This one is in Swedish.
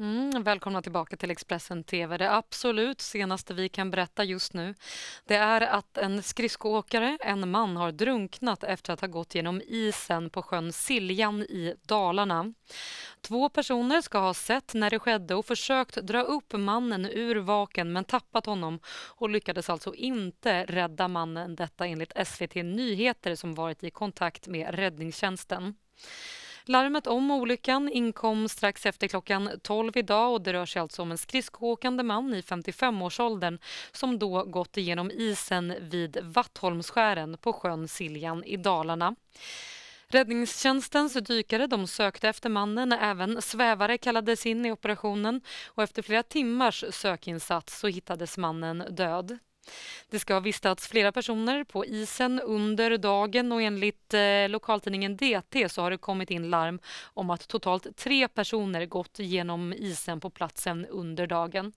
Mm, välkomna tillbaka till Expressen TV. Det absolut senaste vi kan berätta just nu det är att en skridskoåkare, en man, har drunknat efter att ha gått genom isen på sjön Siljan i Dalarna. Två personer ska ha sett när det skedde och försökt dra upp mannen ur vaken men tappat honom och lyckades alltså inte rädda mannen. Detta enligt SVT Nyheter som varit i kontakt med räddningstjänsten. Larmet om olyckan inkom strax efter klockan 12 idag och det rör sig alltså om en skridskoåkande man i 55-årsåldern som då gått igenom isen vid Vattholmsskären på sjön Siljan i Dalarna. Räddningstjänstens dykare de sökte efter mannen. Även svävare kallades in i operationen och efter flera timmars sökinsats så hittades mannen död. Det ska ha vistats flera personer på isen under dagen och enligt eh, lokaltidningen DT så har det kommit in larm om att totalt tre personer gått genom isen på platsen under dagen.